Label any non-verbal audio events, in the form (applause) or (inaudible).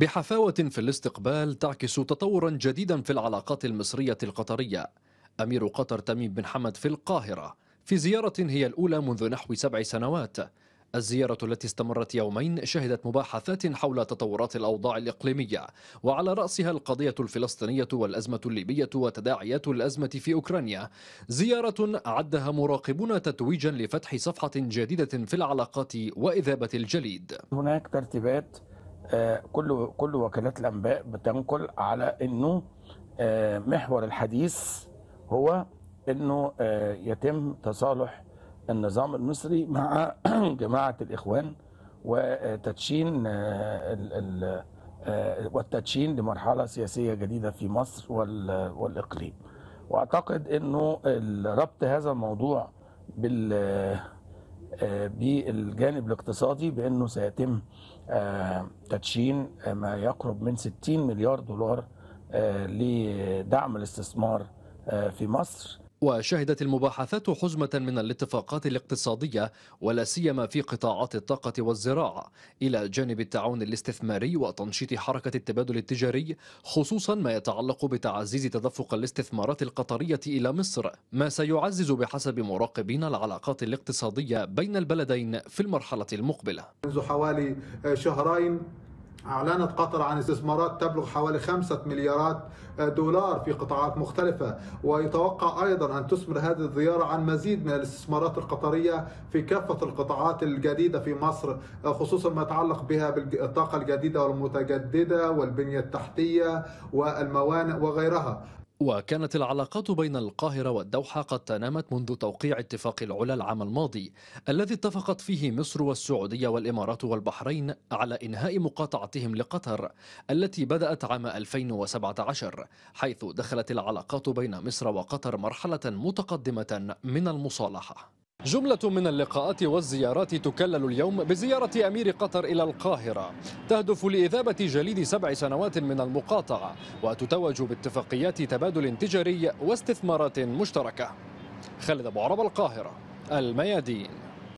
بحفاوة في الاستقبال تعكس تطورا جديدا في العلاقات المصرية القطرية أمير قطر تميم بن حمد في القاهرة في زيارة هي الأولى منذ نحو سبع سنوات الزيارة التي استمرت يومين شهدت مباحثات حول تطورات الأوضاع الإقليمية وعلى رأسها القضية الفلسطينية والأزمة الليبية وتداعيات الأزمة في أوكرانيا زيارة عدها مراقبون تتويجا لفتح صفحة جديدة في العلاقات وإذابة الجليد هناك ترتيبات آه، كل كل وكالات الانباء بتنقل على انه آه، محور الحديث هو انه آه، يتم تصالح النظام المصري مع (clears throat) جماعه الاخوان وتدشين والتدشين لمرحله سياسيه جديده في مصر والاقليم. واعتقد انه ربط هذا الموضوع بال آه، بالجانب الاقتصادي بانه سيتم آه، تدشين آه، ما يقرب من 60 مليار دولار لدعم الاستثمار في مصر وشهدت المباحثات حزمة من الاتفاقات الاقتصادية ولا سيما في قطاعات الطاقة والزراعة إلى جانب التعاون الاستثماري وتنشيط حركة التبادل التجاري خصوصا ما يتعلق بتعزيز تدفق الاستثمارات القطرية إلى مصر ما سيعزز بحسب مراقبين العلاقات الاقتصادية بين البلدين في المرحلة المقبلة منذ حوالي شهرين أعلنت قطر عن استثمارات تبلغ حوالي 5 مليارات دولار في قطاعات مختلفة ويتوقع أيضا أن تثمر هذه الزيارة عن مزيد من الاستثمارات القطرية في كافة القطاعات الجديدة في مصر خصوصا ما يتعلق بها بالطاقة الجديدة والمتجددة والبنية التحتية والموانئ وغيرها وكانت العلاقات بين القاهرة والدوحة قد تنامت منذ توقيع اتفاق العلا العام الماضي الذي اتفقت فيه مصر والسعودية والإمارات والبحرين على إنهاء مقاطعتهم لقطر التي بدأت عام 2017 حيث دخلت العلاقات بين مصر وقطر مرحلة متقدمة من المصالحة جملة من اللقاءات والزيارات تكلل اليوم بزيارة أمير قطر إلى القاهرة تهدف لإذابة جليد سبع سنوات من المقاطعة وتتوج باتفاقيات تبادل تجاري واستثمارات مشتركة خالد أبو عرب القاهرة الميادين